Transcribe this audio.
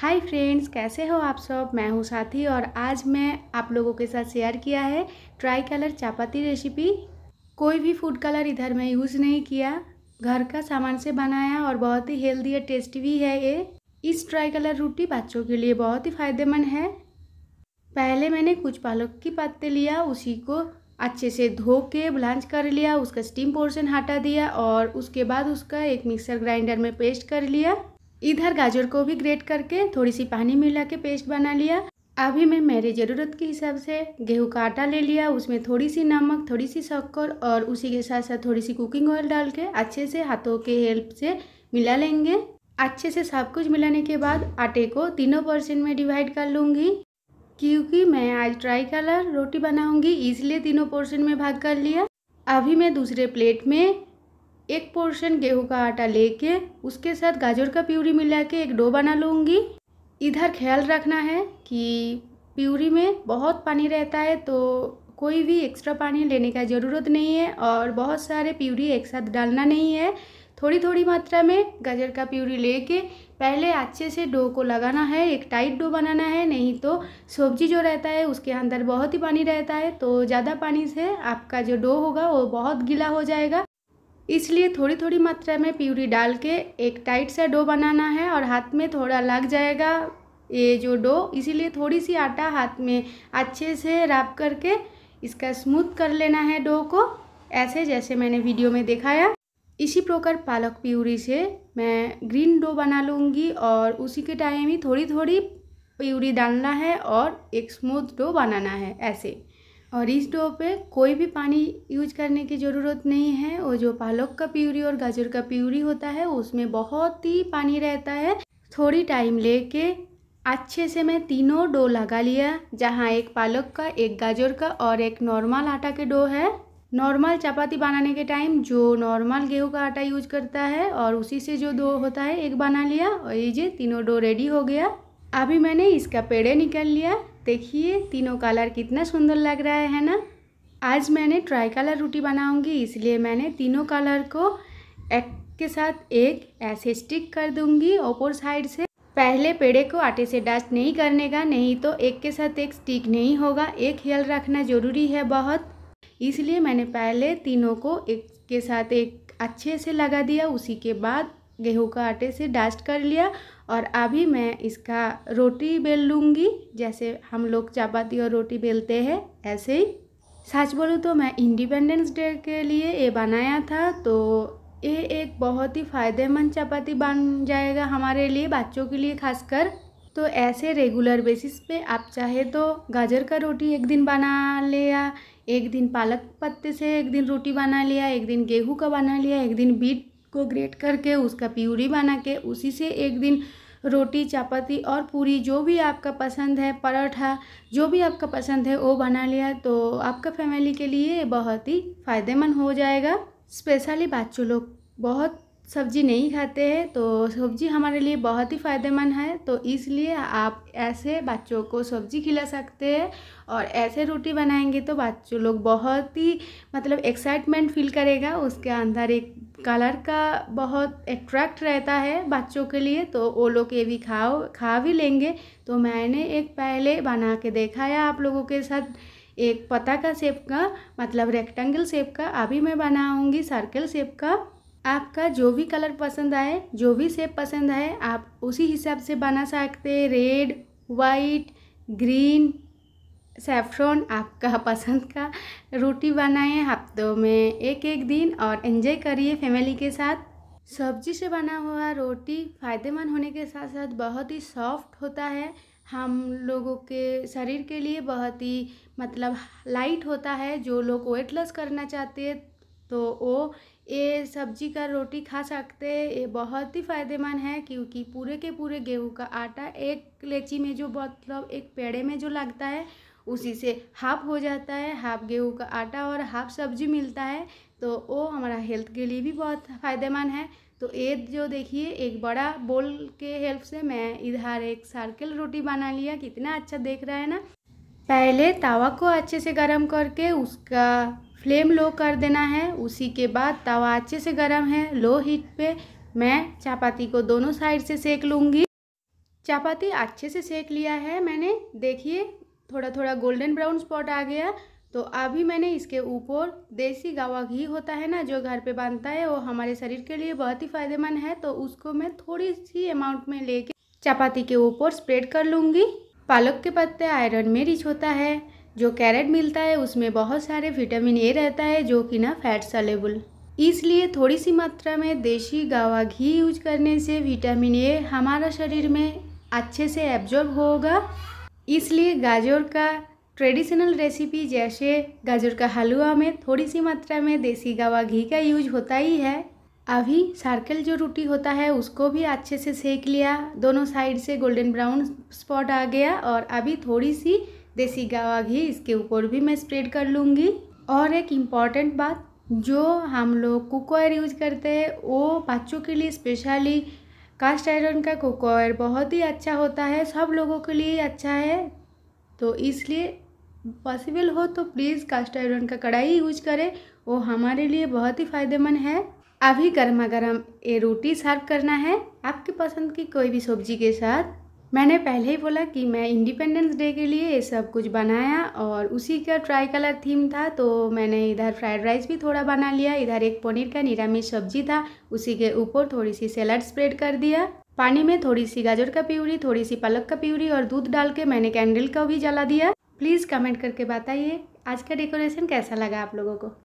hi friends कैसे हो आप सब मैं हूँ साथी और आज मैं आप लोगों के साथ शेयर किया है ट्राई कलर चापाती रेसिपी कोई भी फूड कलर इधर मैं यूज़ नहीं किया घर का सामान से बनाया और बहुत ही हेल्दी और टेस्टी भी है ये इस ट्राई कलर रोटी बच्चों के लिए बहुत ही फ़ायदेमंद है पहले मैंने कुछ पालक की पत्ते लिया उसी को अच्छे से धो के ब्लांच कर लिया उसका स्टीम पोर्शन हटा दिया और उसके बाद उसका एक मिक्सर ग्राइंडर में पेस्ट कर लिया इधर गाजर को भी ग्रेट करके थोड़ी सी पानी मिला के पेस्ट बना लिया अभी मैं मेरे ज़रूरत के हिसाब से गेहूं का आटा ले लिया उसमें थोड़ी सी नमक थोड़ी सी शक्कर और उसी के साथ साथ थोड़ी सी कुकिंग ऑयल डाल के अच्छे से हाथों के हेल्प से मिला लेंगे अच्छे से सब कुछ मिलाने के बाद आटे को तीनों परसेंट में डिवाइड कर लूँगी क्योंकि मैं आज ट्राई कलर रोटी बनाऊँगी इसलिए तीनों पोर्शन में भाग कर लिया अभी मैं दूसरे प्लेट में एक पोर्शन गेहूं का आटा लेके उसके साथ गाजर का प्यूरी मिला के एक डो बना लूँगी इधर ख्याल रखना है कि प्यूरी में बहुत पानी रहता है तो कोई भी एक्स्ट्रा पानी लेने का ज़रूरत नहीं है और बहुत सारे प्यूरी एक साथ डालना नहीं है थोड़ी थोड़ी मात्रा में गाजर का प्यूरी लेके पहले अच्छे से डो को लगाना है एक टाइट डो बनाना है नहीं तो सब्जी जो रहता है उसके अंदर बहुत ही पानी रहता है तो ज़्यादा पानी से आपका जो डो होगा वो बहुत गीला हो जाएगा इसलिए थोड़ी थोड़ी मात्रा में प्यूरी डाल के एक टाइट सा डो बनाना है और हाथ में थोड़ा लग जाएगा ये जो डो इसीलिए थोड़ी सी आटा हाथ में अच्छे से राब करके इसका स्मूथ कर लेना है डो को ऐसे जैसे मैंने वीडियो में दिखाया इसी प्रकार पालक प्यूरी से मैं ग्रीन डो बना लूँगी और उसी के टाइम ही थोड़ी थोड़ी प्यूरी डालना है और एक स्मूथ डो बनाना है ऐसे और इस डो पे कोई भी पानी यूज करने की ज़रूरत नहीं है और जो पालक का प्यूरी और गाजर का प्यूरी होता है उसमें बहुत ही पानी रहता है थोड़ी टाइम लेके अच्छे से मैं तीनों डो लगा लिया जहाँ एक पालक का एक गाजर का और एक नॉर्मल आटा के डो है नॉर्मल चपाती बनाने के टाइम जो नॉर्मल गेहूं का आटा यूज करता है और उसी से जो डो होता है एक बना लिया और ये तीनों डो रेडी हो गया अभी मैंने इसका पेड़े निकाल लिया देखिए तीनों कलर कितना सुंदर लग रहा है ना आज मैंने ट्राई कलर रोटी बनाऊंगी इसलिए मैंने तीनों कलर को एक के साथ एक ऐसे स्टिक कर दूंगी ओपोर साइड से पहले पेड़े को आटे से डस्ट नहीं करने का नहीं तो एक के साथ एक स्टिक नहीं होगा एक हेल रखना ज़रूरी है बहुत इसलिए मैंने पहले तीनों को एक के साथ एक अच्छे से लगा दिया उसी के बाद गेहूं का आटे से डस्ट कर लिया और अभी मैं इसका रोटी बेल लूँगी जैसे हम लोग चपाती और रोटी बेलते हैं ऐसे ही सच बोलूँ तो मैं इंडिपेंडेंस डे के लिए ये बनाया था तो ये एक बहुत ही फ़ायदेमंद चपाती बन जाएगा हमारे लिए बच्चों के लिए खासकर तो ऐसे रेगुलर बेसिस पे आप चाहे तो गाजर का रोटी एक दिन बना लिया एक दिन पालक पत्ते से एक दिन रोटी बना लिया एक दिन गेहूं का बना लिया एक दिन बीट को ग्रेट करके उसका प्यूरी बना के उसी से एक दिन रोटी चपाती और पूरी जो भी आपका पसंद है पराठा जो भी आपका पसंद है वो बना लिया तो आपका फैमिली के लिए बहुत ही फ़ायदेमंद हो जाएगा स्पेशली बच्चों लोग बहुत सब्जी नहीं खाते हैं तो सब्जी हमारे लिए बहुत ही फ़ायदेमंद है तो इसलिए आप ऐसे बच्चों को सब्जी खिला सकते हैं और ऐसे रोटी बनाएंगे तो बच्चों लोग बहुत ही मतलब एक्साइटमेंट फील करेगा उसके अंदर एक कलर का बहुत अट्रैक्ट रहता है बच्चों के लिए तो वो लोग ये भी खाओ खा भी लेंगे तो मैंने एक पहले बना के देखा है आप लोगों के साथ एक पता का शेप का मतलब रेक्टेंगल सेप का अभी मैं बनाऊँगी सर्कल सेप का आपका जो भी कलर पसंद आए जो भी शेप पसंद आए आप उसी हिसाब से बना सकते हैं रेड वाइट ग्रीन सेफ्रॉन आपका पसंद का रोटी बनाएं हफ्तों में एक एक दिन और एंजॉय करिए फैमिली के साथ सब्जी से बना हुआ रोटी फ़ायदेमंद होने के साथ साथ बहुत ही सॉफ्ट होता है हम लोगों के शरीर के लिए बहुत ही मतलब लाइट होता है जो लोग वेट लॉस करना चाहते हैं तो वो ये सब्जी का रोटी खा सकते ये बहुत ही फ़ायदेमंद है क्योंकि पूरे के पूरे गेहूं का आटा एक लेची में जो मतलब एक पेड़े में जो लगता है उसी से हाफ हो जाता है हाफ गेहूं का आटा और हाफ सब्जी मिलता है तो वो हमारा हेल्थ के लिए भी बहुत फ़ायदेमंद है तो ये जो देखिए एक बड़ा बोल के हेल्प से मैं इधर एक सर्कल रोटी बना लिया कितना अच्छा देख रहा है ना पहले तावा को अच्छे से गर्म करके उसका फ्लेम लो कर देना है उसी के बाद तवा अच्छे से गर्म है लो हीट पे मैं चापाती को दोनों साइड से सेक लूँगी चापाती अच्छे से सेक लिया है मैंने देखिए थोड़ा थोड़ा गोल्डन ब्राउन स्पॉट आ गया तो अभी मैंने इसके ऊपर देसी गावा घी होता है ना जो घर पे बनता है वो हमारे शरीर के लिए बहुत ही फायदेमंद है तो उसको मैं थोड़ी सी अमाउंट में लेके चपाती के ऊपर स्प्रेड कर लूँगी पालक के पत्ते आयरन में रिच होता है जो कैरेट मिलता है उसमें बहुत सारे विटामिन ए रहता है जो कि ना फैट सलेबल इसलिए थोड़ी सी मात्रा में देसी गावा घी यूज करने से विटामिन ए हमारा शरीर में अच्छे से एब्जॉर्ब होगा इसलिए गाजर का ट्रेडिशनल रेसिपी जैसे गाजर का हलवा में थोड़ी सी मात्रा में देसी गावा घी का यूज होता ही है अभी सर्कल जो रोटी होता है उसको भी अच्छे से सेक लिया दोनों साइड से गोल्डन ब्राउन स्पॉट आ गया और अभी थोड़ी सी देसी गावा घी इसके ऊपर भी मैं स्प्रेड कर लूँगी और एक इम्पॉर्टेंट बात जो हम लोग ऑयर यूज करते हैं वो बच्चों के लिए स्पेशली कास्ट आयरन का ऑयर बहुत ही अच्छा होता है सब लोगों के लिए अच्छा है तो इसलिए पॉसिबल हो तो प्लीज़ कास्ट आयरन का कढ़ाई यूज करें वो हमारे लिए बहुत ही फ़ायदेमंद है अभी गर्मा गर्म ये रोटी सर्व करना है आपकी पसंद की कोई भी सब्जी के साथ मैंने पहले ही बोला कि मैं इंडिपेंडेंस डे के लिए ये सब कुछ बनाया और उसी का ट्राई कलर थीम था तो मैंने इधर फ्राइड राइस भी थोड़ा बना लिया इधर एक पनीर का निरामिष सब्जी था उसी के ऊपर थोड़ी सी सैलड स्प्रेड कर दिया पानी में थोड़ी सी गाजर का प्यूरी थोड़ी सी पलक का प्यूरी और दूध डाल के मैंने कैंडल का भी जला दिया प्लीज़ कमेंट करके बताइए आज का डेकोरेशन कैसा लगा आप लोगों को